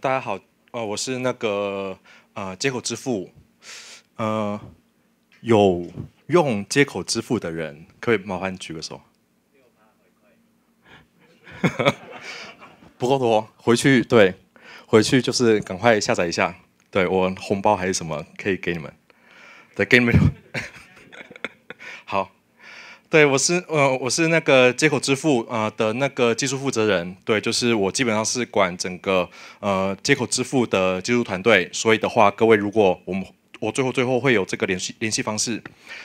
大家好，呃，我是那个呃，接口支付，呃，有用接口支付的人，可以麻烦举个手。不够多，回去对，回去就是赶快下载一下，对我红包还是什么可以给你们，对，给你们。对，我是呃，我是那个接口支付啊的那个技术负责人。对，就是我基本上是管整个呃接口支付的技术团队。所以的话，各位如果我们我最后最后会有这个联系联系方式，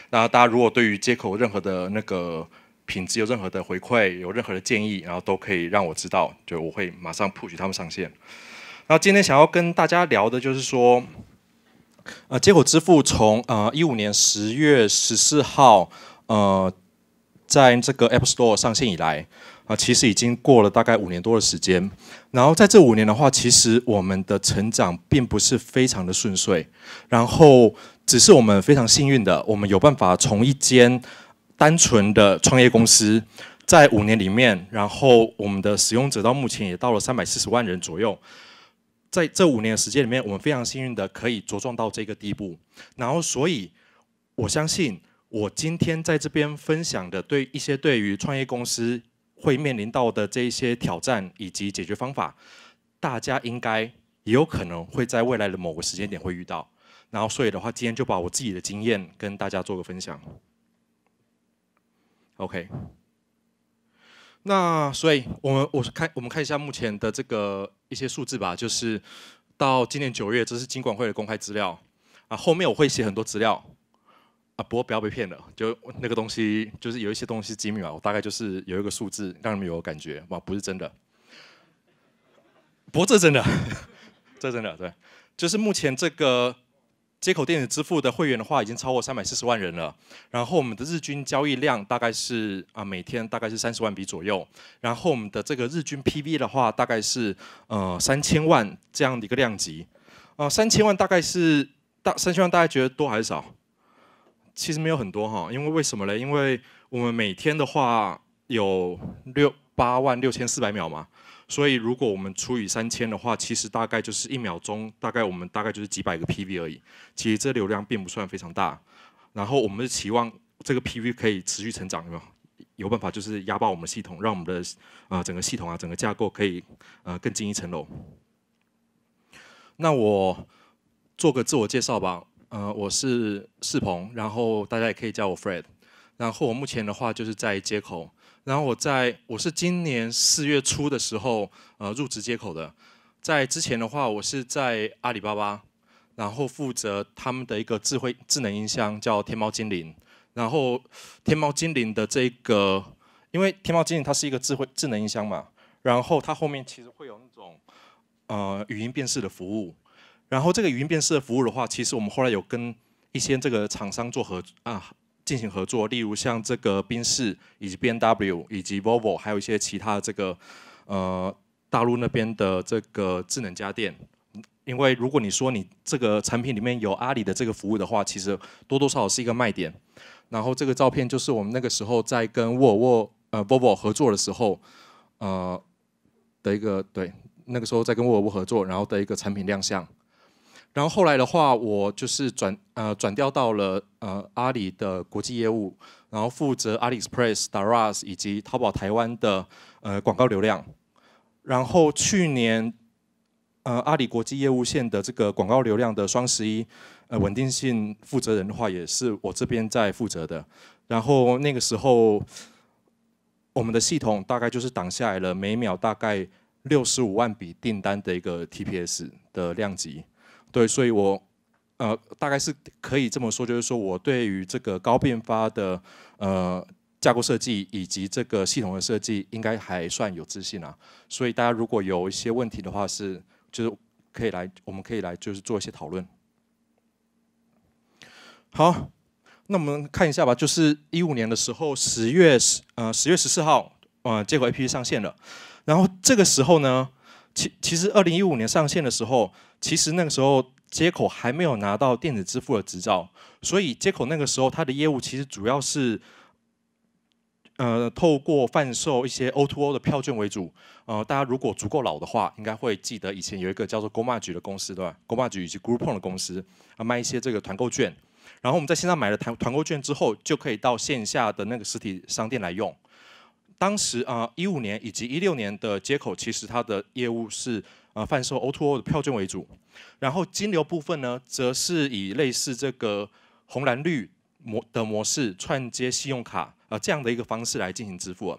那大家如果对于接口任何的那个品质有任何的回馈，有任何的建议，然后都可以让我知道，就我会马上 push 他们上线。然后今天想要跟大家聊的就是说，呃，接口支付从呃一五年十月十四号呃。在这个 App Store 上线以来啊，其实已经过了大概五年多的时间。然后在这五年的话，其实我们的成长并不是非常的顺遂，然后只是我们非常幸运的，我们有办法从一间单纯的创业公司，在五年里面，然后我们的使用者到目前也到了三百四十万人左右。在这五年的时间里面，我们非常幸运的可以茁壮到这个地步。然后，所以我相信。我今天在这边分享的，对一些对于创业公司会面临到的这一些挑战以及解决方法，大家应该也有可能会在未来的某个时间点会遇到。然后，所以的话，今天就把我自己的经验跟大家做个分享。OK，那所以，我们我看我们看一下目前的这个一些数字吧，就是到今年九月，这是金管会的公开资料啊。后面我会写很多资料。啊，不过不要被骗了，就那个东西，就是有一些东西机密嘛。我大概就是有一个数字，让你们有感觉，哇，不是真的。不，过这真的，这真的，对，就是目前这个接口电子支付的会员的话，已经超过三百四十万人了。然后我们的日均交易量大概是啊，每天大概是三十万笔左右。然后我们的这个日均 p v 的话，大概是呃三千万这样的一个量级。啊，三千万大概是大三千万，大家觉得多还是少？其实没有很多哈，因为为什么呢？因为我们每天的话有六八万六千四百秒嘛，所以如果我们除以三千的话，其实大概就是一秒钟，大概我们大概就是几百个 PV 而已。其实这流量并不算非常大。然后我们是期望这个 PV 可以持续成长，有没有？有办法就是压爆我们系统，让我们的啊整个系统啊整个架构可以呃更进一层楼。那我做个自我介绍吧。呃，我是世鹏，然后大家也可以叫我 Fred。然后我目前的话就是在接口，然后我在我是今年四月初的时候呃入职接口的。在之前的话，我是在阿里巴巴，然后负责他们的一个智慧智能音箱，叫天猫精灵。然后天猫精灵的这个，因为天猫精灵它是一个智慧智能音箱嘛，然后它后面其实会有那种呃语音辨识的服务。然后这个语音辨识的服务的话，其实我们后来有跟一些这个厂商做合啊进行合作，例如像这个宾士以及 B N W 以及 Volvo，还有一些其他的这个呃大陆那边的这个智能家电。因为如果你说你这个产品里面有阿里的这个服务的话，其实多多少少是一个卖点。然后这个照片就是我们那个时候在跟沃尔沃呃 Volvo 合作的时候呃的一个对那个时候在跟沃尔沃合作然后的一个产品亮相。然后后来的话，我就是转呃转调到了呃阿里的国际业务，然后负责阿里 Express、d a r a s 以及淘宝台湾的呃广告流量。然后去年，呃阿里国际业务线的这个广告流量的双十一呃稳定性负责人的话，也是我这边在负责的。然后那个时候，我们的系统大概就是挡下来了每秒大概六十五万笔订单的一个 TPS 的量级。对，所以，我呃，大概是可以这么说，就是说我对于这个高并发的呃架构设计以及这个系统的设计，应该还算有自信啊。所以大家如果有一些问题的话，是就是可以来，我们可以来就是做一些讨论。好，那我们看一下吧，就是一五年的时候，十月十呃十月十四号，呃，接口 APP 上线了，然后这个时候呢。其其实，二零一五年上线的时候，其实那个时候接口还没有拿到电子支付的执照，所以接口那个时候它的业务其实主要是，呃，透过贩售一些 O to O 的票券为主。呃，大家如果足够老的话，应该会记得以前有一个叫做 g o m a g 的公司，对吧 g o m a g 以及 g r o u p o n 的公司啊，卖一些这个团购券。然后我们在线上买了团团购券之后，就可以到线下的那个实体商店来用。当时啊，一五年以及一六年的接口，其实它的业务是呃贩售 O to O 的票券为主，然后金流部分呢，则是以类似这个红蓝绿模的模式串接信用卡啊这样的一个方式来进行支付。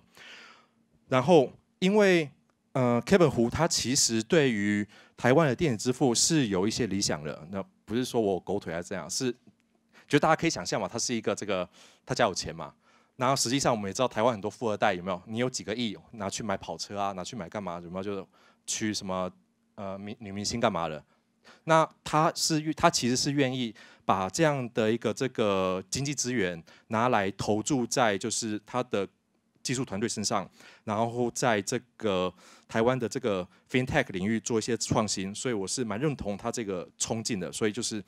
然后，因为呃，Kevin 胡他其实对于台湾的电子支付是有一些理想的，那不是说我狗腿啊这样，是就大家可以想象嘛，他是一个这个他家有钱嘛。然后实际上我们也知道，台湾很多富二代有没有？你有几个亿，拿去买跑车啊，拿去买干嘛？有没有就是去什么呃明女明星干嘛的？那他是他其实是愿意把这样的一个这个经济资源拿来投注在就是他的技术团队身上，然后在这个台湾的这个 FinTech 领域做一些创新。所以我是蛮认同他这个冲劲的，所以就是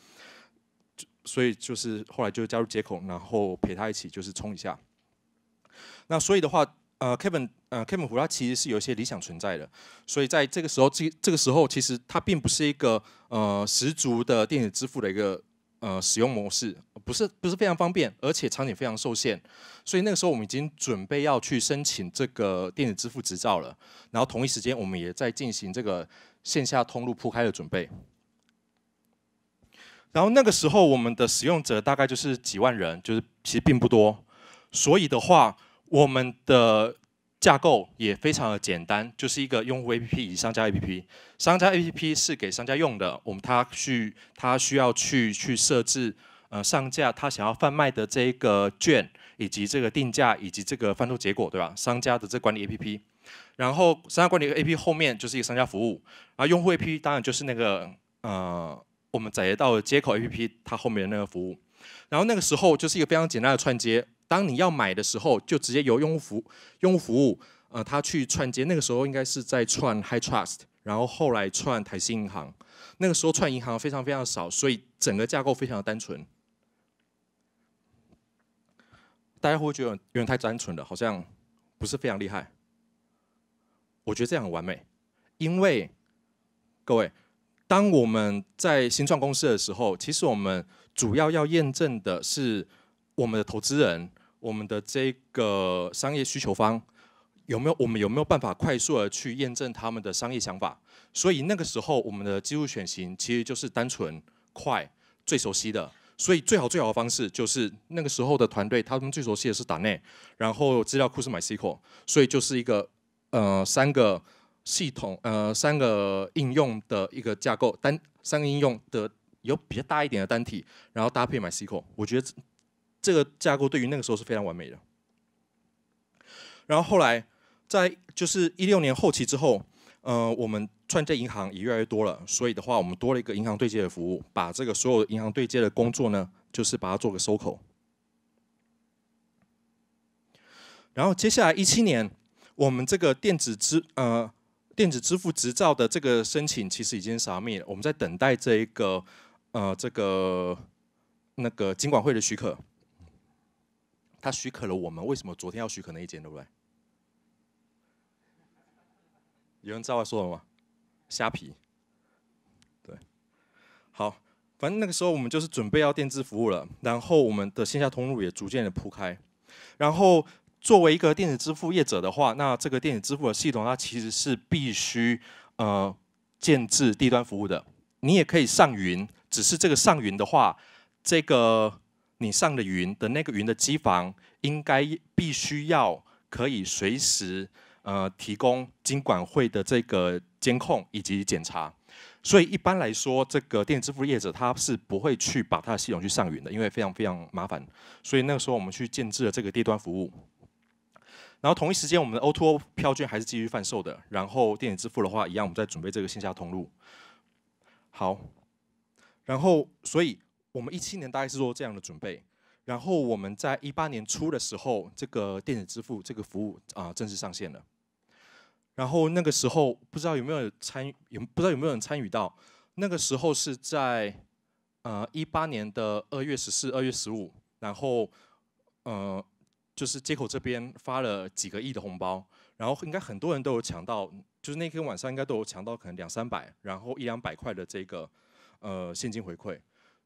所以就是后来就加入接口，然后陪他一起就是冲一下。那所以的话，呃，Kevin，呃，Kevin h 他其实是有一些理想存在的。所以在这个时候，这这个时候，其实它并不是一个呃十足的电子支付的一个呃使用模式，不是不是非常方便，而且场景非常受限。所以那个时候，我们已经准备要去申请这个电子支付执照了。然后同一时间，我们也在进行这个线下通路铺开的准备。然后那个时候，我们的使用者大概就是几万人，就是其实并不多。所以的话。我们的架构也非常的简单，就是一个用户 APP 以及商家 APP。商家 APP 是给商家用的，我们他需他需要去去设置，呃，上架他想要贩卖的这一个券，以及这个定价，以及这个贩售结果，对吧？商家的这管理 APP，然后商家管理 APP 后面就是一个商家服务，而用户 APP 当然就是那个呃，我们载接到接口 APP 它后面的那个服务，然后那个时候就是一个非常简单的串接。当你要买的时候，就直接由用户服用户服务，呃，他去串接。那个时候应该是在串 High Trust，然后后来串台新银行。那个时候串银行非常非常少，所以整个架构非常的单纯。大家会不会觉得太单纯了？好像不是非常厉害。我觉得这样很完美，因为各位，当我们在新创公司的时候，其实我们主要要验证的是我们的投资人。我们的这个商业需求方有没有？我们有没有办法快速的去验证他们的商业想法？所以那个时候我们的技术选型其实就是单纯快、最熟悉的。所以最好最好的方式就是那个时候的团队他们最熟悉的是 d 内，然后资料库是 MySQL，所以就是一个呃三个系统呃三个应用的一个架构单三个应用的有比较大一点的单体，然后搭配 MySQL，我觉得。这个架构对于那个时候是非常完美的。然后后来在就是一六年后期之后，呃，我们创建银行也越来越多了，所以的话，我们多了一个银行对接的服务，把这个所有的银行对接的工作呢，就是把它做个收口。然后接下来一七年，我们这个电子支呃电子支付执照的这个申请其实已经 submit 了，我们在等待这一个呃这个那个金管会的许可。他许可了我们，为什么昨天要许可那一间？对不对？有人知道我说什么吗？虾皮，对，好，反正那个时候我们就是准备要电子服务了，然后我们的线下通路也逐渐的铺开。然后作为一个电子支付业者的话，那这个电子支付的系统它其实是必须呃建置低端服务的，你也可以上云，只是这个上云的话，这个。你上的云的那个云的机房，应该必须要可以随时呃提供金管会的这个监控以及检查，所以一般来说，这个电子支付业者他是不会去把他的系统去上云的，因为非常非常麻烦。所以那个时候我们去建置了这个低端服务，然后同一时间，我们的 O2O 票券还是继续贩售的，然后电子支付的话一样，我们在准备这个线下通路。好，然后所以。我们一七年大概是做这样的准备，然后我们在一八年初的时候，这个电子支付这个服务啊正式上线了。然后那个时候不知道有没有参，有不知道有没有人参与到，那个时候是在呃一八年的二月十四、二月十五，然后呃就是接口这边发了几个亿的红包，然后应该很多人都有抢到，就是那天晚上应该都有抢到，可能两三百，然后一两百块的这个呃现金回馈。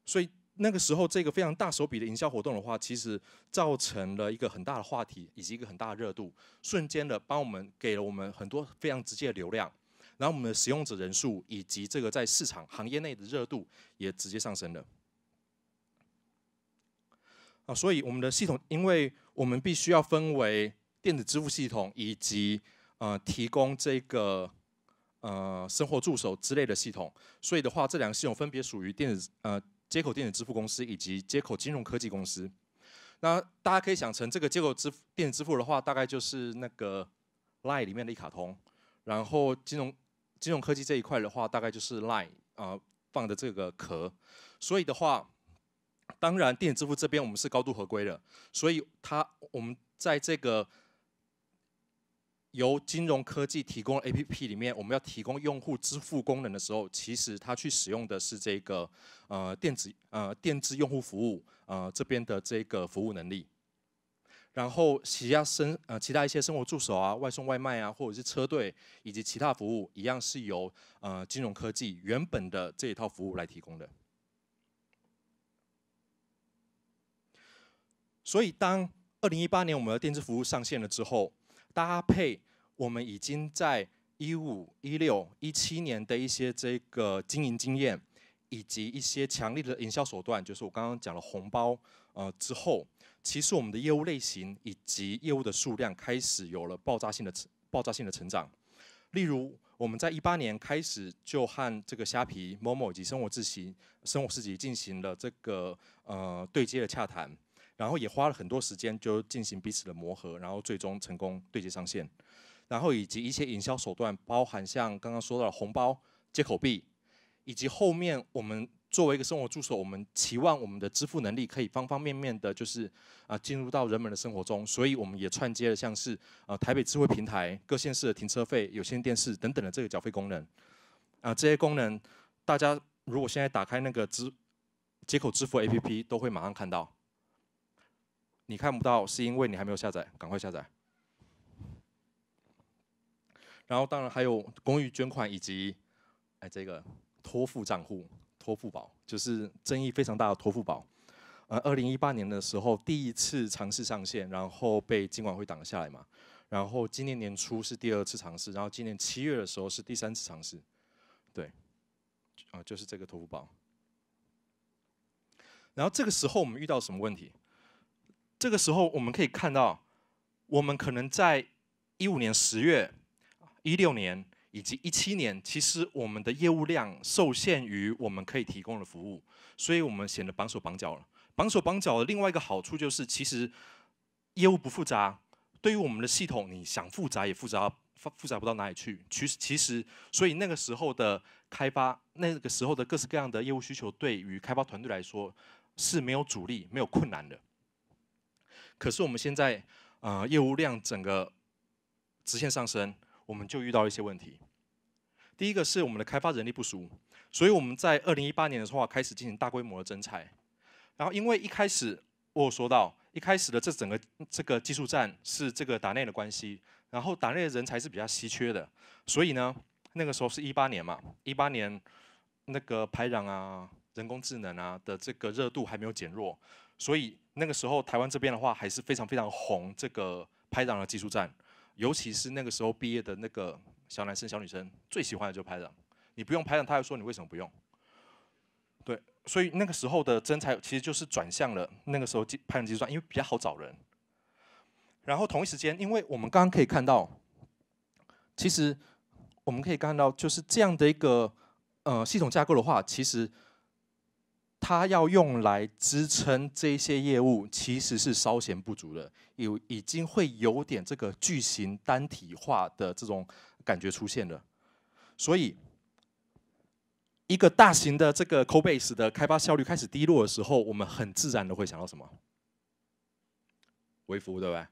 所以那个时候，这个非常大手笔的营销活动的话，其实造成了一个很大的话题，以及一个很大的热度，瞬间的帮我们给了我们很多非常直接的流量，然后我们的使用者人数以及这个在市场行业内的热度也直接上升了。啊，所以我们的系统，因为我们必须要分为电子支付系统以及呃提供这个呃生活助手之类的系统，所以的话，这两个系统分别属于电子呃。接口电子支付公司以及接口金融科技公司，那大家可以想成，这个接口支付电子支付的话，大概就是那个 LINE 里面的一卡通，然后金融金融科技这一块的话，大概就是 LINE 啊放的这个壳，所以的话，当然电子支付这边我们是高度合规的，所以它我们在这个。由金融科技提供 APP 里面，我们要提供用户支付功能的时候，其实它去使用的是这个呃电子呃电子用户服务呃这边的这个服务能力。然后其他生呃其他一些生活助手啊、外送外卖啊，或者是车队以及其他服务，一样是由呃金融科技原本的这一套服务来提供的。所以，当二零一八年我们的电子服务上线了之后。搭配我们已经在一五一六一七年的一些这个经营经验，以及一些强力的营销手段，就是我刚刚讲了红包，呃之后，其实我们的业务类型以及业务的数量开始有了爆炸性的爆炸性的成长。例如，我们在一八年开始就和这个虾皮、某某以及生活自习、生活市集进行了这个呃对接的洽谈。然后也花了很多时间就进行彼此的磨合，然后最终成功对接上线。然后以及一些营销手段，包含像刚刚说到的红包、接口币，以及后面我们作为一个生活助手，我们期望我们的支付能力可以方方面面的，就是啊进入到人们的生活中。所以我们也串接了像是啊台北智慧平台、各县市的停车费、有线电视等等的这个缴费功能。啊，这些功能大家如果现在打开那个支接口支付 A P P，都会马上看到。你看不到是因为你还没有下载，赶快下载。然后当然还有公益捐款以及哎这个托付账户、托付宝，就是争议非常大的托付宝。呃，二零一八年的时候第一次尝试上线，然后被监管会挡下来嘛。然后今年年初是第二次尝试，然后今年七月的时候是第三次尝试。对，啊就是这个托付宝。然后这个时候我们遇到什么问题？这个时候，我们可以看到，我们可能在一五年十月、一六年以及一七年，其实我们的业务量受限于我们可以提供的服务，所以我们显得绑手绑脚了。绑手绑脚的另外一个好处就是，其实业务不复杂。对于我们的系统，你想复杂也复杂，复杂不到哪里去。其实，其实，所以那个时候的开发，那个时候的各式各样的业务需求，对于开发团队来说是没有阻力、没有困难的。可是我们现在，呃，业务量整个直线上升，我们就遇到一些问题。第一个是我们的开发人力不足，所以我们在二零一八年的话开始进行大规模的增材。然后因为一开始我有说到，一开始的这整个这个技术站是这个打内的关系，然后打内的人才是比较稀缺的，所以呢，那个时候是一八年嘛，一八年那个排壤啊、人工智能啊的这个热度还没有减弱。所以那个时候，台湾这边的话还是非常非常红这个拍档的技术站，尤其是那个时候毕业的那个小男生、小女生，最喜欢的就拍档。你不用拍档，他还说你为什么不用？对，所以那个时候的真才其实就是转向了那个时候技拍档技术站，因为比较好找人。然后同一时间，因为我们刚刚可以看到，其实我们可以看到，就是这样的一个呃系统架构的话，其实。它要用来支撑这些业务，其实是稍显不足的，有已经会有点这个巨型单体化的这种感觉出现了。所以，一个大型的这个 c o base 的开发效率开始低落的时候，我们很自然的会想到什么？微服务对不对？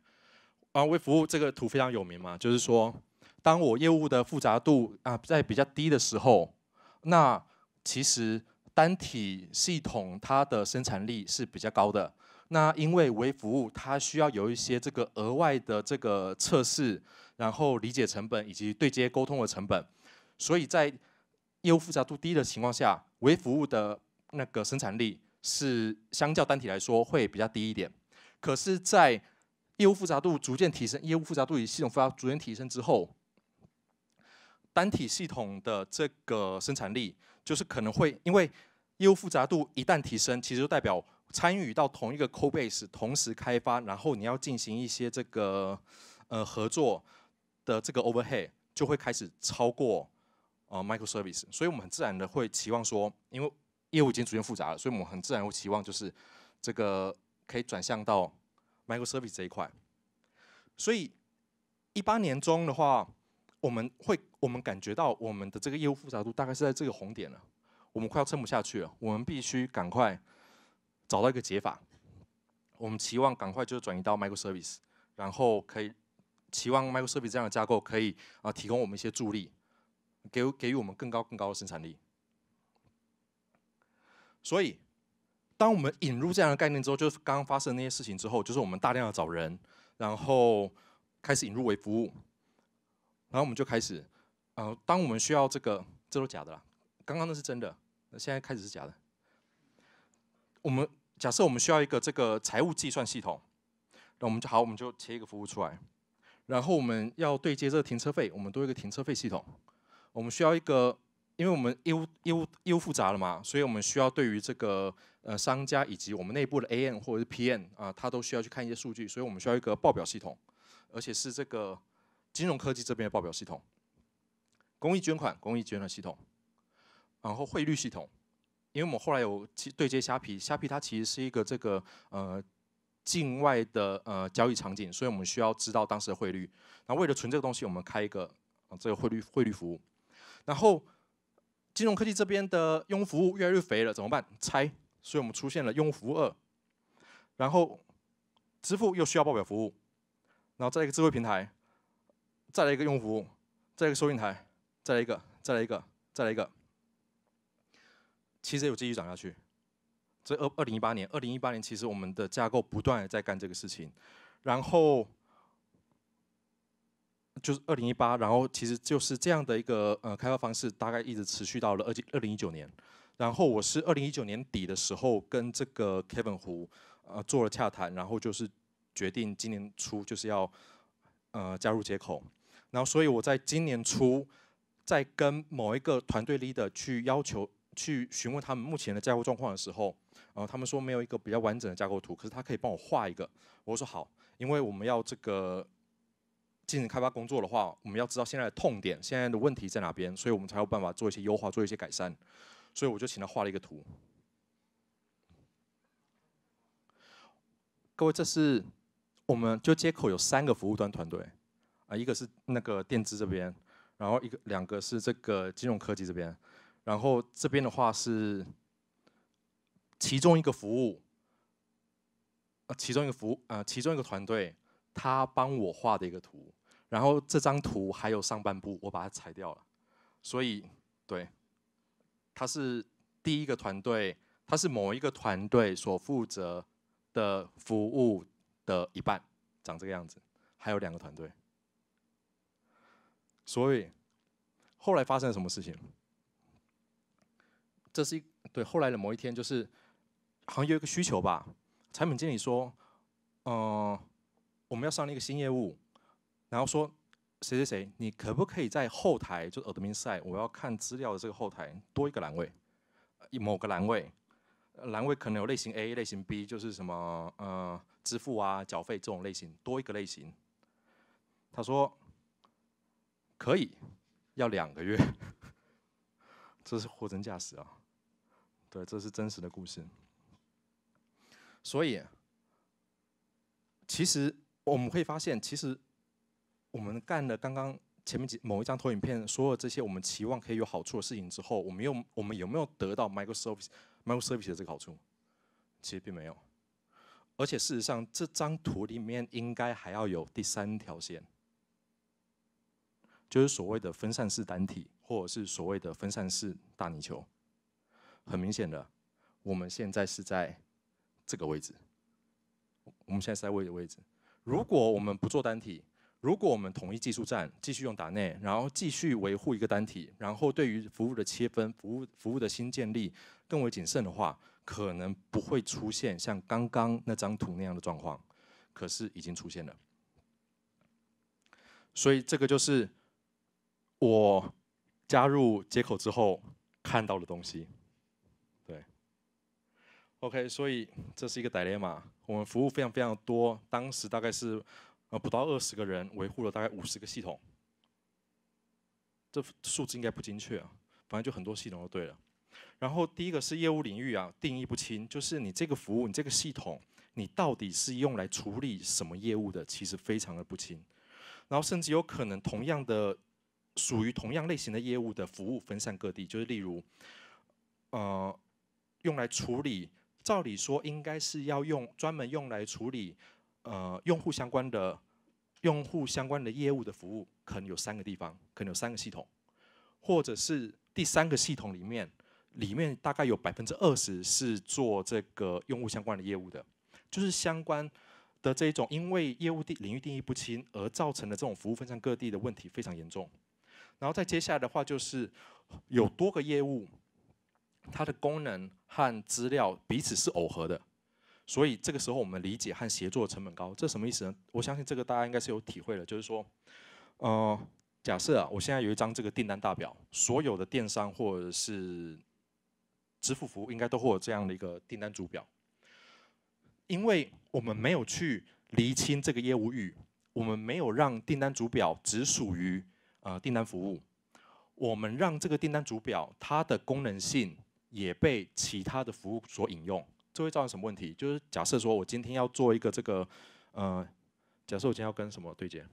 啊，微服务这个图非常有名嘛，就是说，当我业务的复杂度啊在比较低的时候，那其实。单体系统它的生产力是比较高的，那因为微服务它需要有一些这个额外的这个测试，然后理解成本以及对接沟通的成本，所以在业务复杂度低的情况下，微服务的那个生产力是相较单体来说会比较低一点。可是，在业务复杂度逐渐提升，业务复杂度与系统复杂逐渐提升之后，单体系统的这个生产力。就是可能会因为业务复杂度一旦提升，其实就代表参与到同一个 code base 同时开发，然后你要进行一些这个呃合作的这个 overhead 就会开始超过呃 micro service，所以我们很自然的会期望说，因为业务已经逐渐复杂了，所以我们很自然会期望就是这个可以转向到 micro service 这一块。所以一八年中的话，我们会。我们感觉到我们的这个业务复杂度大概是在这个红点了，我们快要撑不下去了，我们必须赶快找到一个解法。我们期望赶快就转移到 microservice，然后可以期望 microservice 这样的架构可以啊提供我们一些助力，给给予我们更高更高的生产力。所以，当我们引入这样的概念之后，就是刚刚发生那些事情之后，就是我们大量的找人，然后开始引入为服务，然后我们就开始。呃，当我们需要这个，这都假的啦。刚刚那是真的，那现在开始是假的。我们假设我们需要一个这个财务计算系统，那我们就好，我们就切一个服务出来。然后我们要对接这个停车费，我们多一个停车费系统。我们需要一个，因为我们业务业务业务复杂了嘛，所以我们需要对于这个呃商家以及我们内部的 AM 或者是 PM 啊，他都需要去看一些数据，所以我们需要一个报表系统，而且是这个金融科技这边的报表系统。公益捐款，公益捐款系统，然后汇率系统，因为我们后来有对接虾皮，虾皮它其实是一个这个呃境外的呃交易场景，所以我们需要知道当时的汇率。那为了存这个东西，我们开一个这个汇率汇率服务。然后金融科技这边的用户服务越来越肥了，怎么办？拆。所以我们出现了用户服务二。然后支付又需要报表服务，然后再一个智慧平台，再来一个用户服务，再来一个收银台。再来一个，再来一个，再来一个。其实有继续涨下去。这二二零一八年，二零一八年其实我们的架构不断在干这个事情，然后就是二零一八，然后其实就是这样的一个呃开发方式，大概一直持续到了二二零一九年。然后我是二零一九年底的时候跟这个 Kevin 胡呃做了洽谈，然后就是决定今年初就是要呃加入接口，然后所以我在今年初。在跟某一个团队 leader 去要求、去询问他们目前的架构状况的时候，然后他们说没有一个比较完整的架构图，可是他可以帮我画一个。我说好，因为我们要这个进行开发工作的话，我们要知道现在的痛点、现在的问题在哪边，所以我们才有办法做一些优化、做一些改善。所以我就请他画了一个图。各位，这是我们就接口有三个服务端团队啊，一个是那个电资这边。然后一个两个是这个金融科技这边，然后这边的话是其中一个服务，呃其中一个服呃其中一个团队，他帮我画的一个图，然后这张图还有上半部我把它裁掉了，所以对，它是第一个团队，它是某一个团队所负责的服务的一半，长这个样子，还有两个团队。所以，后来发生了什么事情？这是一对后来的某一天，就是好像有一个需求吧。产品经理说：“嗯，我们要上一个新业务，然后说谁谁谁，你可不可以在后台，就是 s i 明 e 我要看资料的这个后台多一个栏位，一某个栏位，栏位可能有类型 A、类型 B，就是什么呃支付啊、缴费这种类型，多一个类型。”他说。可以，要两个月，这是货真价实啊，对，这是真实的故事。所以，其实我们会发现，其实我们干了刚刚前面几某一张投影片说的这些，我们期望可以有好处的事情之后，我们有我们有没有得到 Microsoft Microsoft 的这个好处？其实并没有，而且事实上，这张图里面应该还要有第三条线。就是所谓的分散式单体，或者是所谓的分散式大泥球。很明显的，我们现在是在这个位置，我们现在是在位的位置。如果我们不做单体，如果我们统一技术站继续用打内，然后继续维护一个单体，然后对于服务的切分、服务服务的新建立更为谨慎的话，可能不会出现像刚刚那张图那样的状况。可是已经出现了，所以这个就是。我加入接口之后看到的东西，对，OK，所以这是一个 dilemma。我们服务非常非常多，当时大概是呃不到二十个人维护了大概五十个系统，这数字应该不精确啊，反正就很多系统都对了。然后第一个是业务领域啊定义不清，就是你这个服务、你这个系统，你到底是用来处理什么业务的，其实非常的不清。然后甚至有可能同样的。属于同样类型的业务的服务分散各地，就是例如，呃，用来处理，照理说应该是要用专门用来处理，呃，用户相关的用户相关的业务的服务，可能有三个地方，可能有三个系统，或者是第三个系统里面，里面大概有百分之二十是做这个用户相关的业务的，就是相关的这种因为业务定领域定义不清而造成的这种服务分散各地的问题非常严重。然后再接下来的话就是，有多个业务，它的功能和资料彼此是耦合的，所以这个时候我们理解和协作成本高。这什么意思呢？我相信这个大家应该是有体会的，就是说，呃，假设啊，我现在有一张这个订单大表，所有的电商或者是支付服务应该都会有这样的一个订单主表，因为我们没有去厘清这个业务域，我们没有让订单主表只属于。呃，订单服务，我们让这个订单主表它的功能性也被其他的服务所引用，这会造成什么问题？就是假设说我今天要做一个这个，呃，假设我今天要跟什么对接？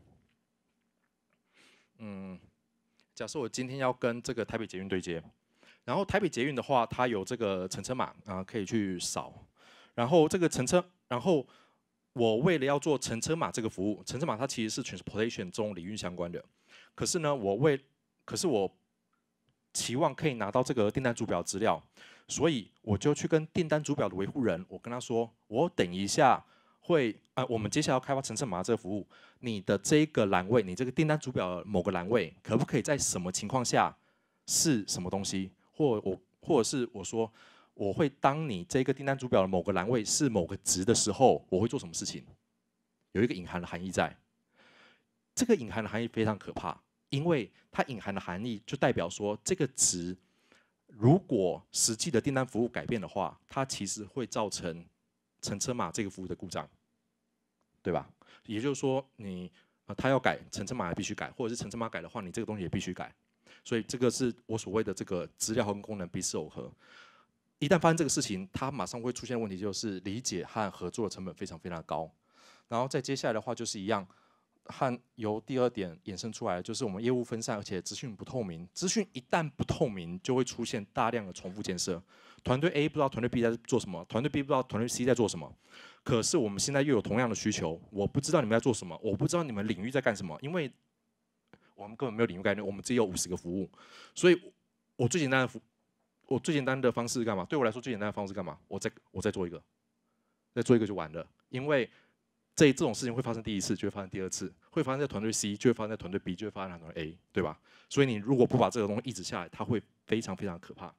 嗯，假设我今天要跟这个台北捷运对接，然后台北捷运的话，它有这个乘车码啊，可以去扫，然后这个乘车，然后我为了要做乘车码这个服务，乘车码它其实是 transportation 中领域相关的。可是呢，我为，可是我期望可以拿到这个订单主表资料，所以我就去跟订单主表的维护人，我跟他说，我等一下会啊，我们接下来要开发层次码这个服务，你的这个栏位，你这个订单主表的某个栏位，可不可以在什么情况下是什么东西？或我或者是我说，我会当你这个订单主表的某个栏位是某个值的时候，我会做什么事情？有一个隐含的含义在，这个隐含的含义非常可怕。因为它隐含的含义就代表说，这个值如果实际的订单服务改变的话，它其实会造成乘车码这个服务的故障，对吧？也就是说，你啊，它要改乘车码必须改，或者是乘车码改的话，你这个东西也必须改。所以这个是我所谓的这个资料和功能彼此耦合。一旦发生这个事情，它马上会出现问题，就是理解和合作的成本非常非常高。然后再接下来的话就是一样。和由第二点衍生出来，就是我们业务分散，而且资讯不透明。资讯一旦不透明，就会出现大量的重复建设。团队 A 不知道团队 B 在做什么，团队 B 不知道团队 C 在做什么。可是我们现在又有同样的需求，我不知道你们在做什么，我不知道你们领域在干什么，因为我们根本没有领域概念，我们只有五十个服务。所以，我最简单的服，我最简单的方式是干嘛？对我来说最简单的方式干嘛？我再我再做一个，再做一个就完了，因为。这这种事情会发生第一次，就会发生第二次，会发生在团队 C，就会发生在团队 B，就会发生在团队 A，对吧？所以你如果不把这个东西抑制下来，它会非常非常可怕。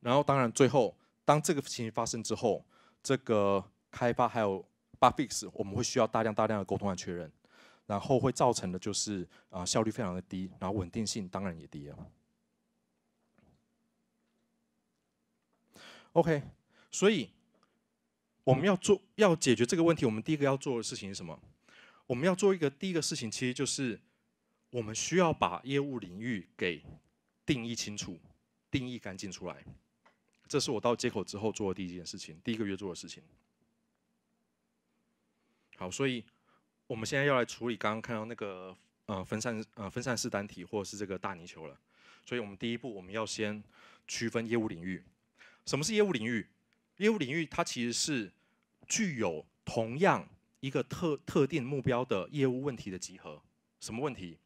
然后，当然，最后当这个事情发生之后，这个开发还有 bug fix，我们会需要大量大量的沟通和确认，然后会造成的就是啊效率非常的低，然后稳定性当然也低了。OK，所以。我们要做要解决这个问题，我们第一个要做的事情是什么？我们要做一个第一个事情，其实就是我们需要把业务领域给定义清楚、定义干净出来。这是我到接口之后做的第一件事情，第一个月做的事情。好，所以我们现在要来处理刚刚看到那个呃分散呃分散式单体或者是这个大泥球了。所以，我们第一步我们要先区分业务领域。什么是业务领域？业务领域它其实是。具有同样一个特特定目标的业务问题的集合，什么问题？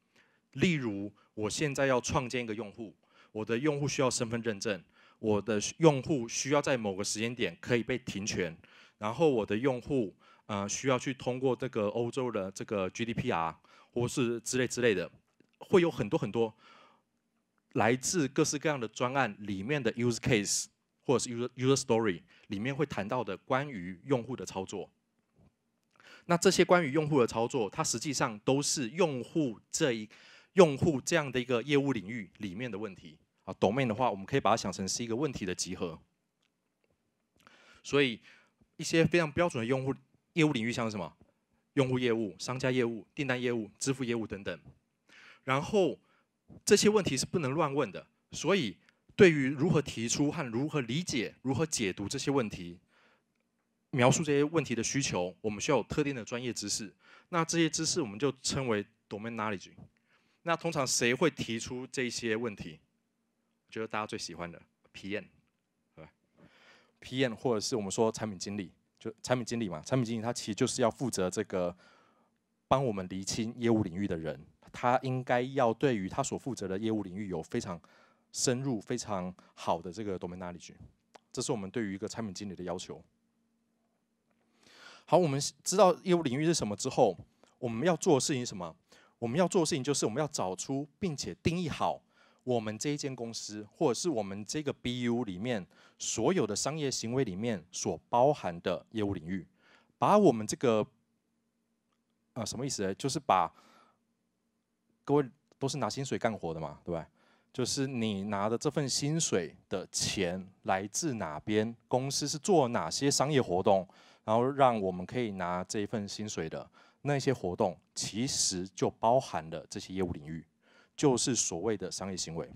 例如，我现在要创建一个用户，我的用户需要身份认证，我的用户需要在某个时间点可以被停权，然后我的用户呃需要去通过这个欧洲的这个 GDPR 或是之类之类的，会有很多很多来自各式各样的专案里面的 use case。user user story 里面会谈到的关于用户的操作，那这些关于用户的操作，它实际上都是用户这一用户这样的一个业务领域里面的问题啊。domain 的话，我们可以把它想成是一个问题的集合。所以一些非常标准的用户业务领域像什么用户业务、商家业务、订单业务、支付业务等等，然后这些问题是不能乱问的，所以。对于如何提出和如何理解、如何解读这些问题，描述这些问题的需求，我们需要有特定的专业知识。那这些知识我们就称为 domain knowledge。那通常谁会提出这些问题？我觉得大家最喜欢的 PM，对吧？PM 或者是我们说产品经理，就产品经理嘛。产品经理他其实就是要负责这个帮我们厘清业务领域的人，他应该要对于他所负责的业务领域有非常。深入非常好的这个 Domain d 里去，这是我们对于一个产品经理的要求。好，我们知道业务领域是什么之后，我们要做的事情是什么？我们要做的事情就是我们要找出并且定义好我们这一间公司或者是我们这个 BU 里面所有的商业行为里面所包含的业务领域，把我们这个啊什么意思？就是把各位都是拿薪水干活的嘛，对不对？就是你拿的这份薪水的钱来自哪边？公司是做哪些商业活动，然后让我们可以拿这一份薪水的那些活动，其实就包含了这些业务领域，就是所谓的商业行为。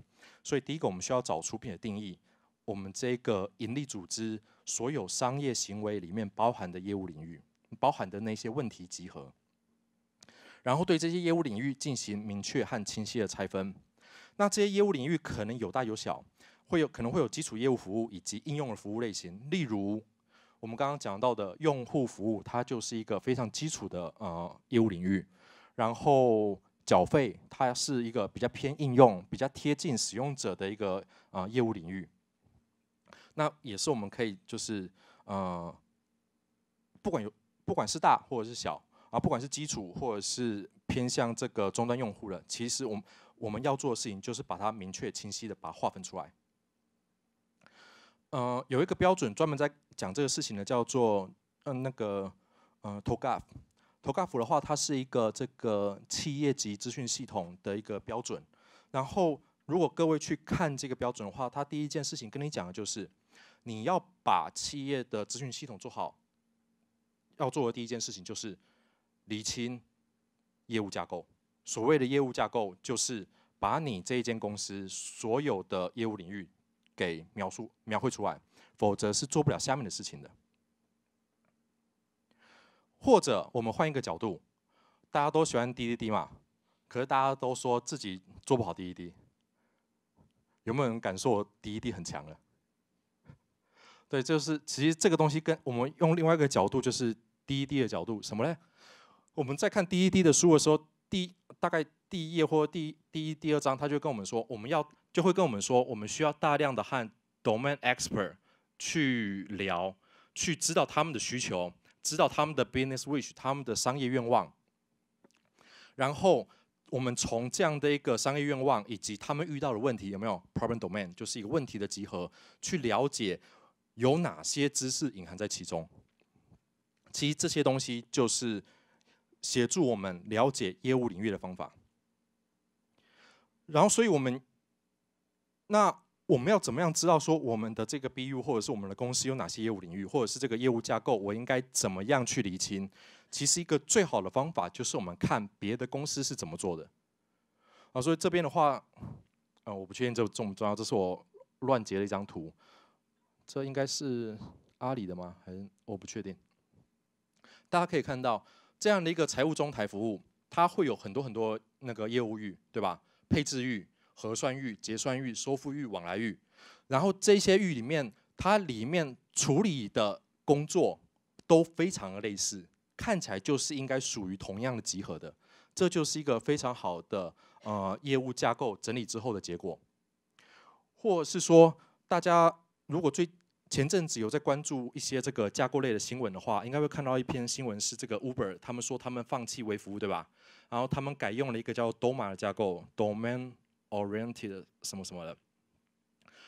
所以，第一个我们需要找出品的定义，我们这个盈利组织所有商业行为里面包含的业务领域，包含的那些问题集合，然后对这些业务领域进行明确和清晰的拆分。那这些业务领域可能有大有小，会有可能会有基础业务服务以及应用的服务类型。例如，我们刚刚讲到的用户服务，它就是一个非常基础的呃业务领域。然后缴费，它是一个比较偏应用、比较贴近使用者的一个呃业务领域。那也是我们可以就是呃，不管有不管是大或者是小啊，不管是基础或者是偏向这个终端用户的，其实我们。我们要做的事情就是把它明确、清晰的把它划分出来。呃，有一个标准专门在讲这个事情的，叫做嗯那个嗯 TOGAF。TOGAF 的话，它是一个这个企业级资讯系统的一个标准。然后，如果各位去看这个标准的话，它第一件事情跟你讲的就是，你要把企业的资讯系统做好，要做的第一件事情就是厘清业务架构。所谓的业务架构，就是把你这一间公司所有的业务领域给描述描绘出来，否则是做不了下面的事情的。或者我们换一个角度，大家都喜欢滴滴滴嘛，可是大家都说自己做不好滴滴，有没有人敢说滴滴滴很强了？对，就是其实这个东西跟我们用另外一个角度，就是滴滴的角度，什么嘞？我们在看滴滴滴的书的时候，第大概第一页或第第一第二章，他就跟我们说，我们要就会跟我们说，我们需要大量的和 domain expert 去聊，去知道他们的需求，知道他们的 business wish，他们的商业愿望。然后我们从这样的一个商业愿望以及他们遇到的问题，有没有 problem domain，就是一个问题的集合，去了解有哪些知识隐含在其中。其实这些东西就是。协助我们了解业务领域的方法，然后，所以我们，那我们要怎么样知道说我们的这个 BU 或者是我们的公司有哪些业务领域，或者是这个业务架构，我应该怎么样去理清？其实一个最好的方法就是我们看别的公司是怎么做的。啊，所以这边的话，啊，我不确定这重不重要，这是我乱截的一张图，这应该是阿里的吗？还是我不确定？大家可以看到。这样的一个财务中台服务，它会有很多很多那个业务域，对吧？配置域、核算域、结算域、收付域、往来域，然后这些域里面，它里面处理的工作都非常的类似，看起来就是应该属于同样的集合的，这就是一个非常好的呃业务架构整理之后的结果，或是说大家如果最前阵子有在关注一些这个架构类的新闻的话，应该会看到一篇新闻是这个 Uber，他们说他们放弃微服务，对吧？然后他们改用了一个叫 d o m a 的架构，Domain Oriented 什么什么的。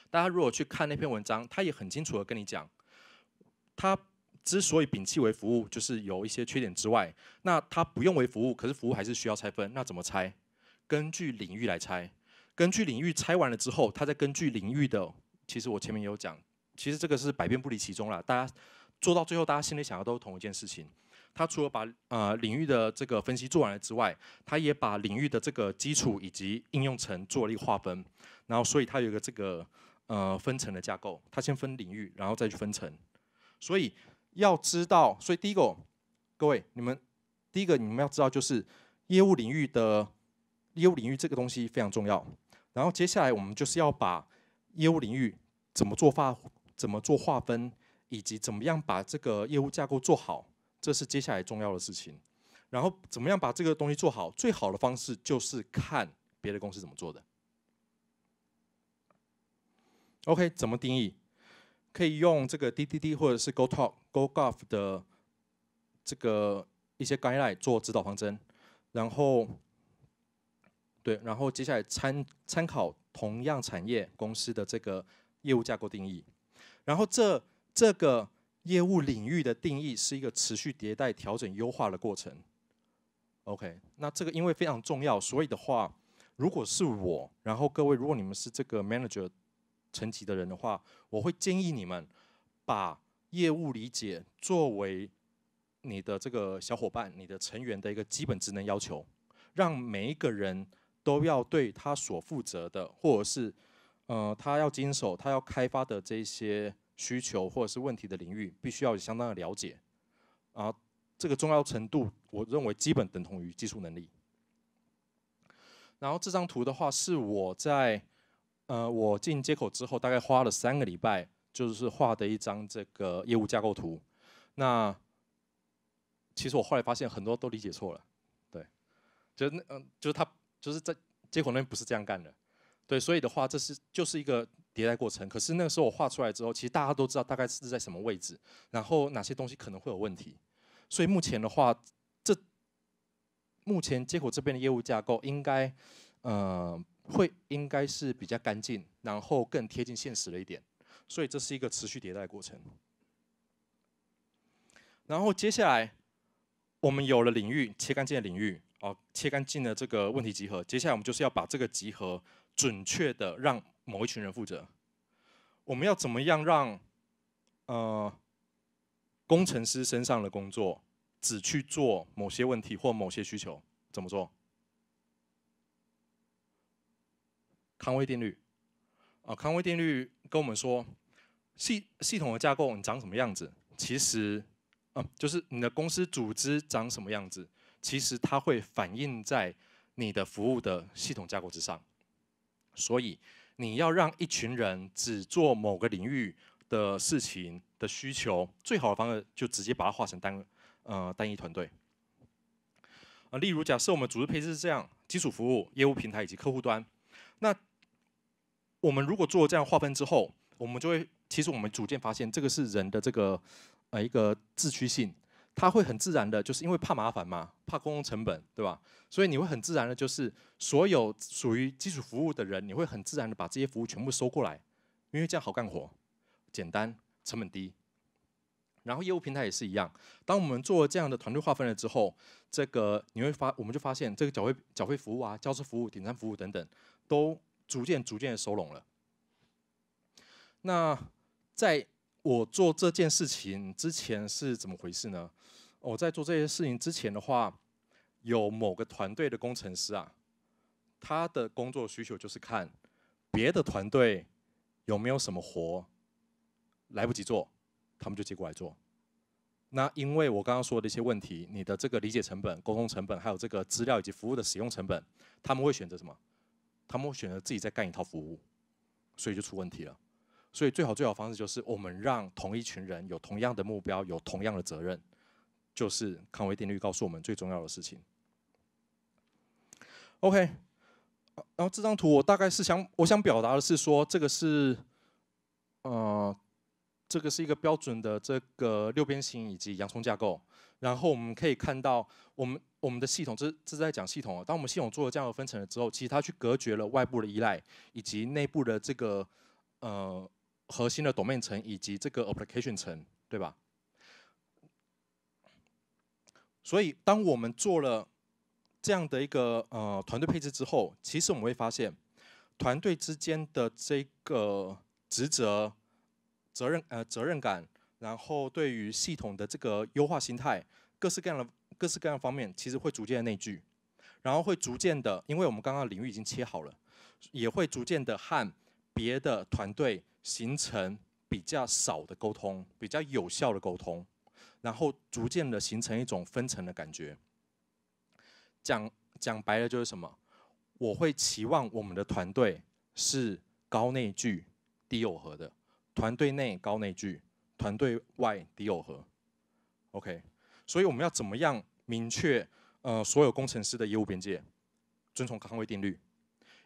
大家如果去看那篇文章，他也很清楚的跟你讲，他之所以摒弃微服务，就是有一些缺点之外，那他不用微服务，可是服务还是需要拆分，那怎么拆？根据领域来拆，根据领域拆完了之后，他再根据领域的，其实我前面有讲。其实这个是百变不离其宗了。大家做到最后，大家心里想要都是同一件事情。他除了把呃领域的这个分析做完了之外，他也把领域的这个基础以及应用层做了一个划分。然后，所以他有一个这个呃分层的架构。他先分领域，然后再去分层。所以要知道，所以第一个各位你们第一个你们要知道就是业务领域的业务领域这个东西非常重要。然后接下来我们就是要把业务领域怎么做发怎么做划分，以及怎么样把这个业务架构做好，这是接下来重要的事情。然后怎么样把这个东西做好？最好的方式就是看别的公司怎么做的。OK，怎么定义？可以用这个 DDD 或者是 Go Talk、Go g o a f 的这个一些概念做指导方针。然后，对，然后接下来参参考同样产业公司的这个业务架构定义。然后这这个业务领域的定义是一个持续迭代、调整、优化的过程。OK，那这个因为非常重要，所以的话，如果是我，然后各位，如果你们是这个 manager 层级的人的话，我会建议你们把业务理解作为你的这个小伙伴、你的成员的一个基本职能要求，让每一个人都要对他所负责的或者是。呃，他要经手、他要开发的这些需求或者是问题的领域，必须要有相当的了解，啊，这个重要程度，我认为基本等同于技术能力。然后这张图的话，是我在呃我进接口之后，大概花了三个礼拜，就是画的一张这个业务架构图。那其实我后来发现很多都理解错了，对，就是那嗯，就是他就是在接口那边不是这样干的。对，所以的话，这是就是一个迭代过程。可是那个时候我画出来之后，其实大家都知道大概是在什么位置，然后哪些东西可能会有问题。所以目前的话，这目前接口这边的业务架构应该，呃，会应该是比较干净，然后更贴近现实了一点。所以这是一个持续迭代过程。然后接下来，我们有了领域切干净的领域哦，切干净的这个问题集合，接下来我们就是要把这个集合。准确的让某一群人负责，我们要怎么样让呃工程师身上的工作只去做某些问题或某些需求？怎么做？康威定律啊，康威定律跟我们说，系系统的架构你长什么样子，其实啊，就是你的公司组织长什么样子，其实它会反映在你的服务的系统架构之上。所以，你要让一群人只做某个领域的事情的需求，最好的方式就直接把它化成单，呃，单一团队。啊，例如假设我们组织配置是这样：基础服务、业务平台以及客户端。那我们如果做这样划分之后，我们就会，其实我们逐渐发现，这个是人的这个，呃，一个自驱性。他会很自然的，就是因为怕麻烦嘛，怕公共成本，对吧？所以你会很自然的，就是所有属于基础服务的人，你会很自然的把这些服务全部收过来，因为这样好干活，简单，成本低。然后业务平台也是一样，当我们做这样的团队划分了之后，这个你会发，我们就发现这个缴费缴费服务啊、教师服务、点赞服务等等，都逐渐逐渐收拢了。那在我做这件事情之前是怎么回事呢？我在做这些事情之前的话，有某个团队的工程师啊，他的工作需求就是看别的团队有没有什么活来不及做，他们就接过来做。那因为我刚刚说的一些问题，你的这个理解成本、沟通成本，还有这个资料以及服务的使用成本，他们会选择什么？他们会选择自己再干一套服务，所以就出问题了。所以最好最好方式就是我们让同一群人有同样的目标，有同样的责任，就是康威定律告诉我们最重要的事情。OK，然后这张图我大概是想我想表达的是说，这个是，呃，这个是一个标准的这个六边形以及洋葱架构。然后我们可以看到，我们我们的系统，这这在讲系统。当我们系统做了这样的分层了之后，其实它去隔绝了外部的依赖以及内部的这个，呃。核心的 Domain 层以及这个 Application 层，对吧？所以，当我们做了这样的一个呃团队配置之后，其实我们会发现，团队之间的这个职责、责任呃责任感，然后对于系统的这个优化心态，各式各样的各式各样方面，其实会逐渐内聚，然后会逐渐的，因为我们刚刚领域已经切好了，也会逐渐的和别的团队。形成比较少的沟通，比较有效的沟通，然后逐渐的形成一种分层的感觉。讲讲白了就是什么？我会期望我们的团队是高内聚、低耦合的，团队内高内聚，团队外低耦合。OK，所以我们要怎么样明确呃所有工程师的业务边界？遵从康威定律，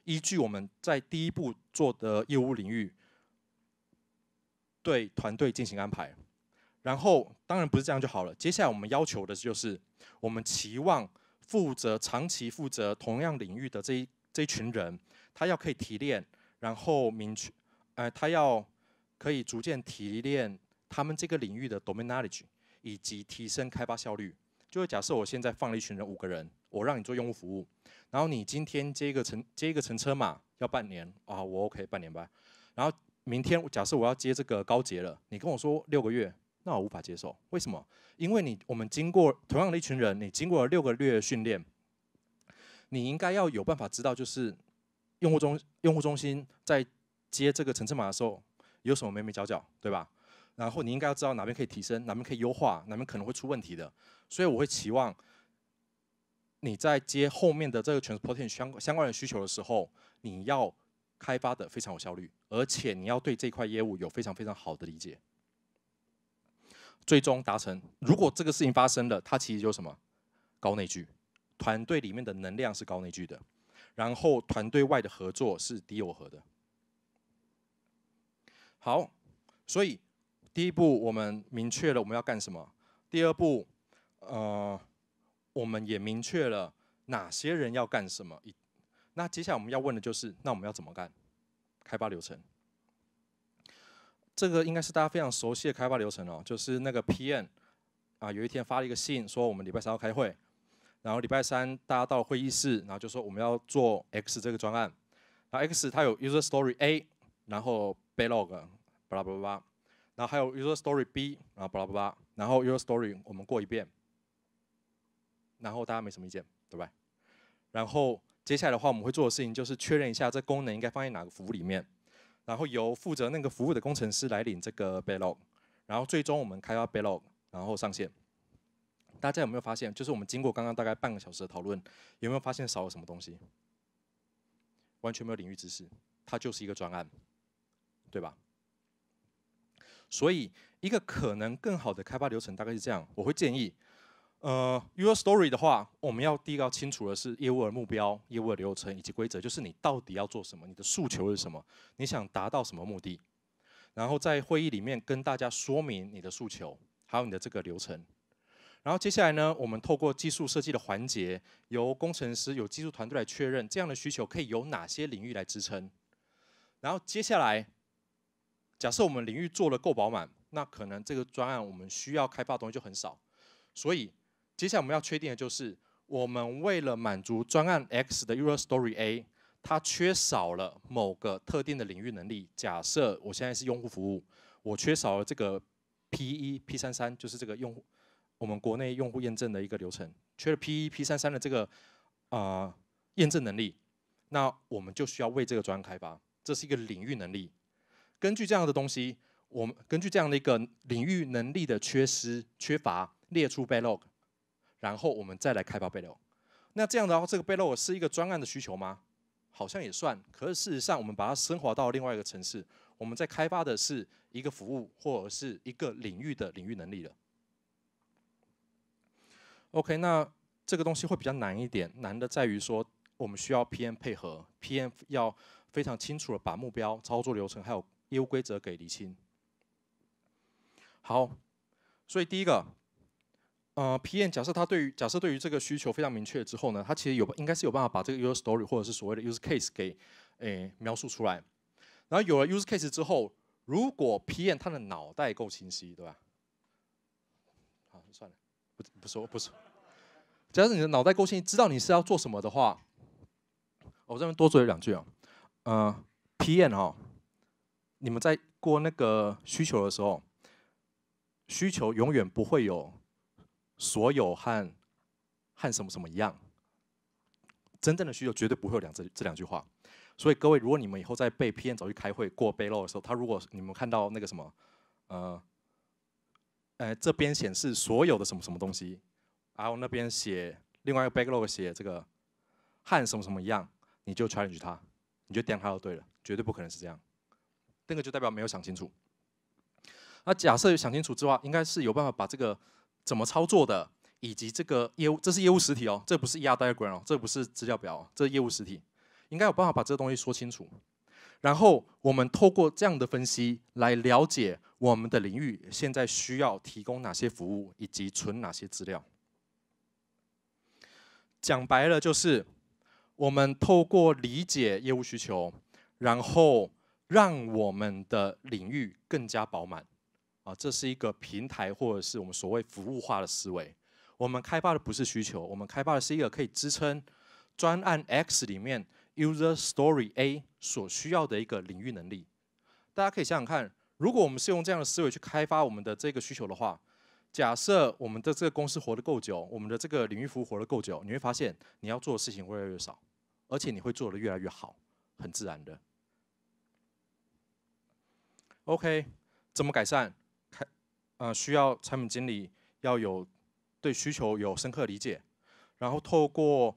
依据我们在第一步做的业务领域。对团队进行安排，然后当然不是这样就好了。接下来我们要求的就是，我们期望负责长期负责同样领域的这一这一群人，他要可以提炼，然后明确，呃，他要可以逐渐提炼他们这个领域的 domain knowledge，以及提升开发效率。就是假设我现在放了一群人，五个人，我让你做用户服务，然后你今天接一个乘接一个乘车码要半年啊，我 OK 半年吧，然后。明天假设我要接这个高捷了，你跟我说六个月，那我无法接受。为什么？因为你我们经过同样的一群人，你经过了六个月的训练，你应该要有办法知道，就是用户中用户中心在接这个乘车码的时候有什么眉眉角角，对吧？然后你应该要知道哪边可以提升，哪边可以优化，哪边可能会出问题的。所以我会期望你在接后面的这个 t r a n s p o r t a t i o n 相相关的需求的时候，你要。开发的非常有效率，而且你要对这块业务有非常非常好的理解，最终达成。如果这个事情发生了，它其实就什么高内聚，团队里面的能量是高内聚的，然后团队外的合作是低耦合的。好，所以第一步我们明确了我们要干什么，第二步呃我们也明确了哪些人要干什么。那接下来我们要问的就是，那我们要怎么干？开发流程，这个应该是大家非常熟悉的开发流程哦，就是那个 PM 啊，有一天发了一个信说我们礼拜三要开会，然后礼拜三大家到会议室，然后就说我们要做 X 这个专案，那 X 它有 user story A，然后 blog，巴拉巴拉巴拉，然后还有 user story B，然后巴拉巴拉，然后 user story 我们过一遍，然后大家没什么意见，对吧？然后接下来的话，我们会做的事情就是确认一下这功能应该放在哪个服务里面，然后由负责那个服务的工程师来领这个 backlog，然后最终我们开发 backlog，然后上线。大家有没有发现，就是我们经过刚刚大概半个小时的讨论，有没有发现少了什么东西？完全没有领域知识，它就是一个专案，对吧？所以一个可能更好的开发流程大概是这样，我会建议。呃 y o u r Story 的话，我们要第一个清楚的是业务的目标、业务的流程以及规则，就是你到底要做什么，你的诉求是什么，你想达到什么目的。然后在会议里面跟大家说明你的诉求，还有你的这个流程。然后接下来呢，我们透过技术设计的环节，由工程师、有技术团队来确认这样的需求可以由哪些领域来支撑。然后接下来，假设我们领域做的够饱满，那可能这个专案我们需要开发的东西就很少，所以。接下来我们要确定的就是，我们为了满足专案 X 的 User Story A，它缺少了某个特定的领域能力。假设我现在是用户服务，我缺少了这个 P 一 P 三三，就是这个用户我们国内用户验证的一个流程，缺了 P 一 P 三三的这个啊验证能力，那我们就需要为这个专案开发，这是一个领域能力。根据这样的东西，我们根据这样的一个领域能力的缺失、缺乏，列出 b a k l o g 然后我们再来开发贝洛，那这样的话，这个贝洛是一个专案的需求吗？好像也算。可是事实上，我们把它升华到另外一个层次，我们在开发的是一个服务或者是一个领域的领域能力了。OK，那这个东西会比较难一点，难的在于说，我们需要 PM 配合，PM 要非常清楚的把目标、操作流程还有业务规则给厘清。好，所以第一个。呃，PM 假设他对于假设对于这个需求非常明确之后呢，他其实有应该是有办法把这个 user story 或者是所谓的 u s e case 给诶描述出来。然后有了 u s e case 之后，如果 PM 他的脑袋够清晰，对吧？好，算了，不不说，不说。只要是你的脑袋够清晰，知道你是要做什么的话，我这边多说两句啊。呃，PM 哈，你们在过那个需求的时候，需求永远不会有。所有和和什么什么一样，真正的需求绝对不会有两这这两句话。所以各位，如果你们以后在被骗走去开会过背漏的时候，他如果你们看到那个什么，呃，呃，这边显示所有的什么什么东西，然后那边写另外一个背 g 写这个和什么什么一样，你就 challenge 他，你就点他就对了，绝对不可能是这样。那个就代表没有想清楚。那假设想清楚之外，应该是有办法把这个。怎么操作的，以及这个业务，这是业务实体哦，这不是 E-R diagram，这不是资料表，这是业务实体，应该有办法把这个东西说清楚。然后我们透过这样的分析来了解我们的领域现在需要提供哪些服务，以及存哪些资料。讲白了就是，我们透过理解业务需求，然后让我们的领域更加饱满。啊，这是一个平台或者是我们所谓服务化的思维。我们开发的不是需求，我们开发的是一个可以支撑专案 X 里面 User Story A 所需要的一个领域能力。大家可以想想看，如果我们是用这样的思维去开发我们的这个需求的话，假设我们的这个公司活得够久，我们的这个领域服务活得够久，你会发现你要做的事情越来越少，而且你会做的越来越好，很自然的。OK，怎么改善？呃，需要产品经理要有对需求有深刻理解，然后透过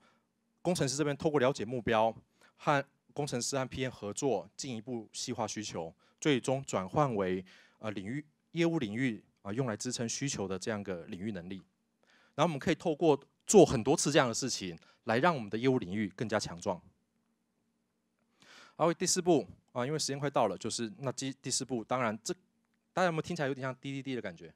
工程师这边，透过了解目标，和工程师和 PM 合作，进一步细化需求，最终转换为呃领域业务领域啊，用来支撑需求的这样个领域能力。然后我们可以透过做很多次这样的事情，来让我们的业务领域更加强壮。然后第四步啊，因为时间快到了，就是那第第四步，当然这。大家有没有听起来有点像滴滴滴的感觉？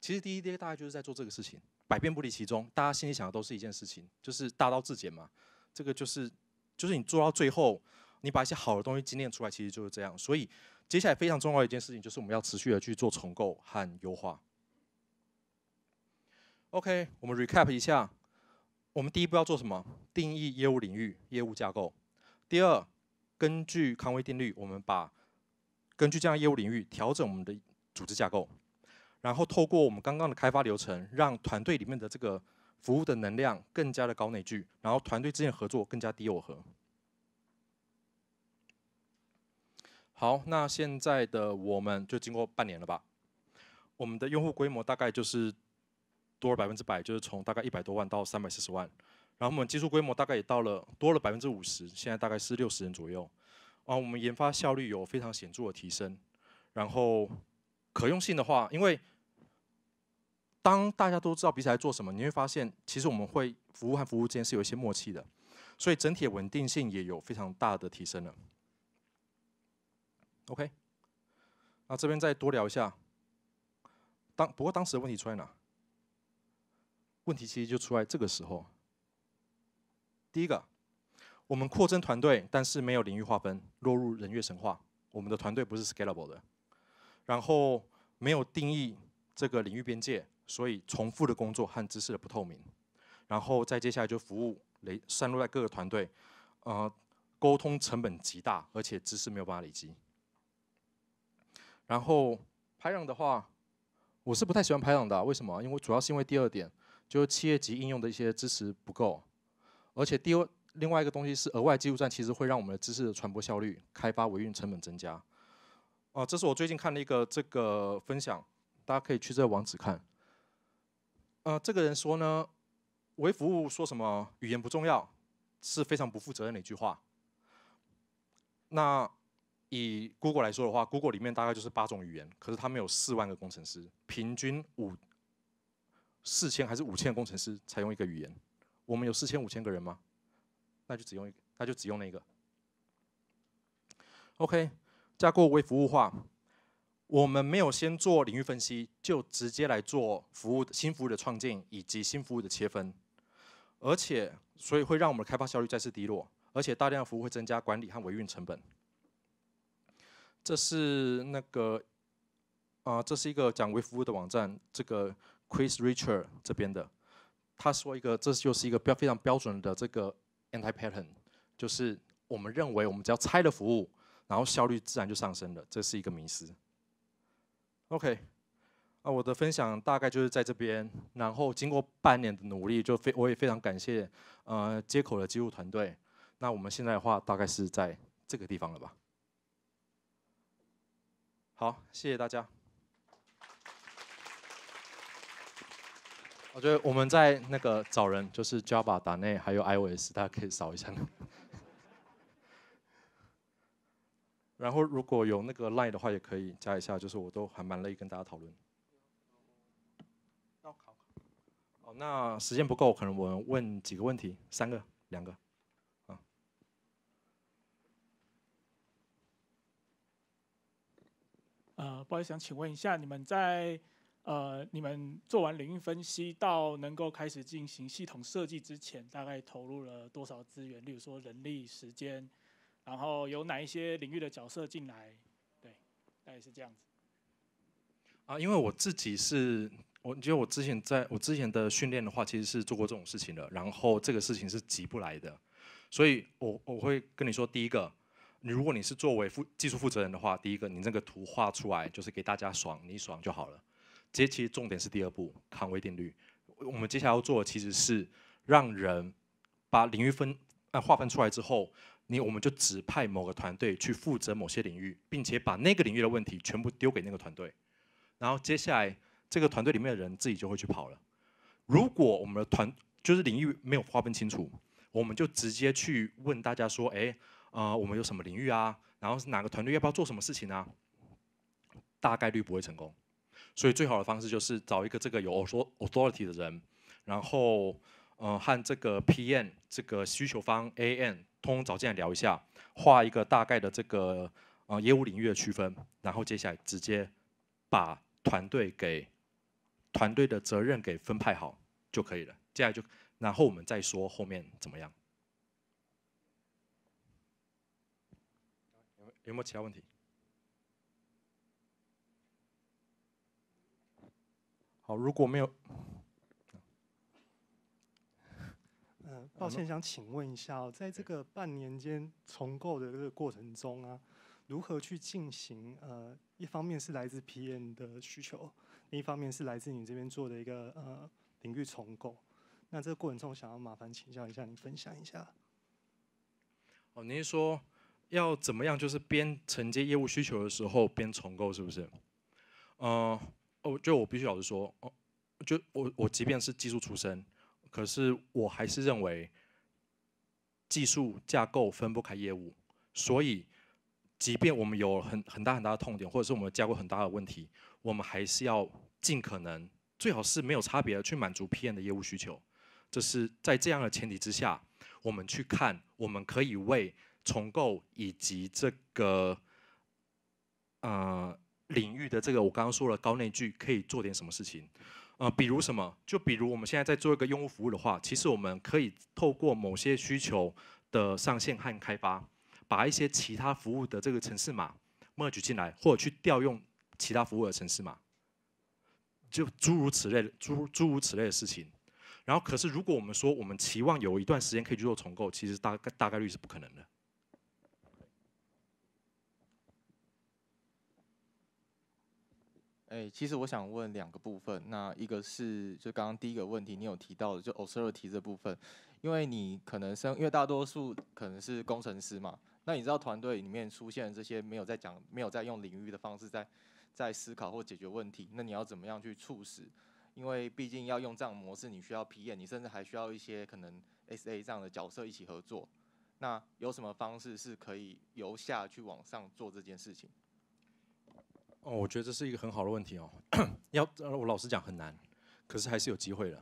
其实滴滴滴大概就是在做这个事情，百变不离其宗。大家心里想的都是一件事情，就是大道至简嘛。这个就是，就是你做到最后，你把一些好的东西精炼出来，其实就是这样。所以接下来非常重要的一件事情就是我们要持续的去做重构和优化。OK，我们 recap 一下，我们第一步要做什么？定义业务领域、业务架构。第二，根据康威定律，我们把。根据这样业务领域调整我们的组织架构，然后透过我们刚刚的开发流程，让团队里面的这个服务的能量更加的高内聚，然后团队之间合作更加低耦合。好，那现在的我们就经过半年了吧，我们的用户规模大概就是多了百分之百，就是从大概一百多万到三百四十万，然后我们技术规模大概也到了多了百分之五十，现在大概是六十人左右。啊，我们研发效率有非常显著的提升，然后可用性的话，因为当大家都知道彼此在做什么，你会发现其实我们会服务和服务之间是有一些默契的，所以整体稳定性也有非常大的提升了。OK，那这边再多聊一下，当不过当时的问题出在哪？问题其实就出在这个时候，第一个。我们扩增团队，但是没有领域划分，落入人月神话。我们的团队不是 scalable 的，然后没有定义这个领域边界，所以重复的工作和知识的不透明。然后再接下来就服务雷散落在各个团队，呃，沟通成本极大，而且知识没有办法累积。然后排长的话，我是不太喜欢排长的。为什么？因为主要是因为第二点，就是企业级应用的一些知识不够，而且第二。另外一个东西是额外记录站，其实会让我们的知识的传播效率、开发维运成本增加。啊，这是我最近看了一个这个分享，大家可以去这个网址看。呃，这个人说呢，微服务说什么语言不重要，是非常不负责任的一句话。那以 Google 来说的话，Google 里面大概就是八种语言，可是他们有四万个工程师，平均五四千还是五千工程师采用一个语言，我们有四千五千个人吗？那就只用一，那就只用那个。OK，架构微服务化，我们没有先做领域分析，就直接来做服务新服务的创建以及新服务的切分，而且所以会让我们的开发效率再次低落，而且大量服务会增加管理和维运成本。这是那个啊，这是一个讲微服务的网站，这个 Chris Richard 这边的，他说一个，这就是一个标非常标准的这个。anti pattern 就是我们认为我们只要拆了服务，然后效率自然就上升了，这是一个迷思。OK，啊，我的分享大概就是在这边，然后经过半年的努力，就非我也非常感谢呃接口的技术团队。那我们现在的话大概是在这个地方了吧？好，谢谢大家。我觉得我们在那个找人，就是 Java、打内还有 iOS，大家可以扫一下。然后如果有那个 Line 的话，也可以加一下，就是我都还蛮乐意跟大家讨论。哦，那时间不够，可能我问几个问题，三个、两个。啊。呃，不好意思，想请问一下，你们在？呃，你们做完领域分析到能够开始进行系统设计之前，大概投入了多少资源？例如说人力、时间，然后有哪一些领域的角色进来？对，大概是这样子。啊，因为我自己是我觉得我之前在我之前的训练的话，其实是做过这种事情的。然后这个事情是急不来的，所以我我会跟你说，第一个，你如果你是作为负技术负责人的话，第一个你那个图画出来就是给大家爽，你爽就好了。这其实重点是第二步，康威定律。我们接下来要做的其实是让人把领域分划分出来之后，你我们就指派某个团队去负责某些领域，并且把那个领域的问题全部丢给那个团队。然后接下来这个团队里面的人自己就会去跑了。如果我们的团就是领域没有划分清楚，我们就直接去问大家说：“哎，呃，我们有什么领域啊？然后是哪个团队要不要做什么事情啊？”大概率不会成功。所以最好的方式就是找一个这个有 authority 的人，然后呃和这个 PN 这个需求方 AN 通找进来聊一下，画一个大概的这个呃业务领域的区分，然后接下来直接把团队给团队的责任给分派好就可以了。接下来就然后我们再说后面怎么样。有没有其他问题？好，如果没有，嗯，抱歉，想请问一下，在这个半年间重构的这个过程中啊，如何去进行？呃，一方面是来自 PM 的需求，另一方面是来自你这边做的一个呃领域重构。那这个过程中，想要麻烦请教一下你分享一下。哦，您说要怎么样？就是边承接业务需求的时候，边重构，是不是？嗯。哦，就我必须老实说，哦，就我我即便是技术出身，可是我还是认为，技术架构分不开业务，所以，即便我们有很很大很大的痛点，或者是我们架构很大的问题，我们还是要尽可能最好是没有差别的去满足 PM 的业务需求。这是在这样的前提之下，我们去看我们可以为重构以及这个，呃。领域的这个，我刚刚说了，高内聚可以做点什么事情，呃，比如什么，就比如我们现在在做一个用户服务的话，其实我们可以透过某些需求的上线和开发，把一些其他服务的这个城市码 merge 进来，或者去调用其他服务的城市码，就诸如此类，诸诸如此类的事情。然后，可是如果我们说我们期望有一段时间可以去做重构，其实大概大概率是不可能的。哎，其实我想问两个部分，那一个是就刚刚第一个问题，你有提到的就 authority 这部分，因为你可能生，因为大多数可能是工程师嘛，那你知道团队里面出现这些没有在讲，没有在用领域的方式在在思考或解决问题，那你要怎么样去促使？因为毕竟要用这样模式，你需要 P.E.，你甚至还需要一些可能 S.A. 这样的角色一起合作，那有什么方式是可以由下去往上做这件事情？哦，我觉得这是一个很好的问题哦。要我老实讲很难，可是还是有机会的。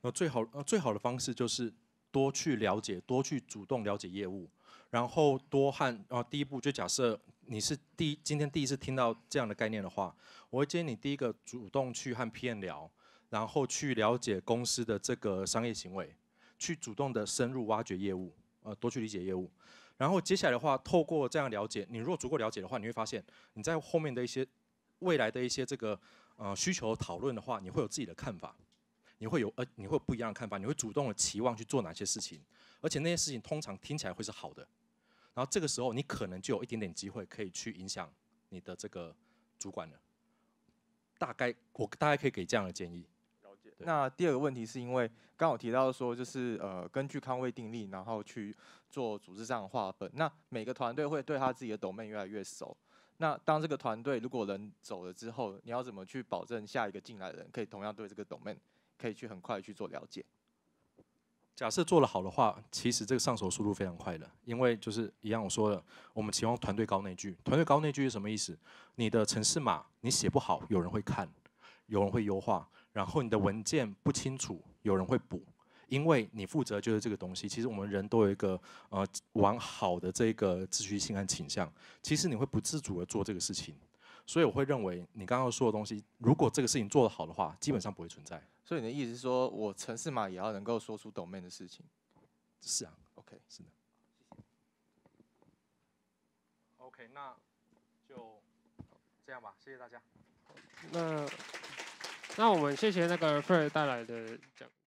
那最好呃最好的方式就是多去了解，多去主动了解业务，然后多和啊第一步就假设你是第今天第一次听到这样的概念的话，我会建议你第一个主动去和 p n 聊，然后去了解公司的这个商业行为，去主动的深入挖掘业务，呃多去理解业务。然后接下来的话，透过这样了解，你如果足够了解的话，你会发现你在后面的一些。未来的一些这个呃需求讨论的话，你会有自己的看法，你会有呃你会有不一样的看法，你会主动的期望去做哪些事情，而且那些事情通常听起来会是好的，然后这个时候你可能就有一点点机会可以去影响你的这个主管了。大概我大概可以给这样的建议。那第二个问题是因为刚好提到说就是呃根据康威定律，然后去做组织上的划分，那每个团队会对他自己的 i 妹越来越熟。那当这个团队如果人走了之后，你要怎么去保证下一个进来的人可以同样对这个 o man 可以去很快去做了解？假设做得好的话，其实这个上手速度非常快的，因为就是一样我说了，我们期望团队高内聚。团队高内聚是什么意思？你的城市码你写不好，有人会看，有人会优化，然后你的文件不清楚，有人会补。因为你负责就是这个东西，其实我们人都有一个呃往好的这个秩序性和倾向，其实你会不自主的做这个事情，所以我会认为你刚刚说的东西，如果这个事情做的好的话，基本上不会存在。所以你的意思是说我城市码也要能够说出 domain 的事情？是啊，OK，是的。谢谢。OK，那就这样吧，谢谢大家。那那我们谢谢那个 Fre 带来的讲。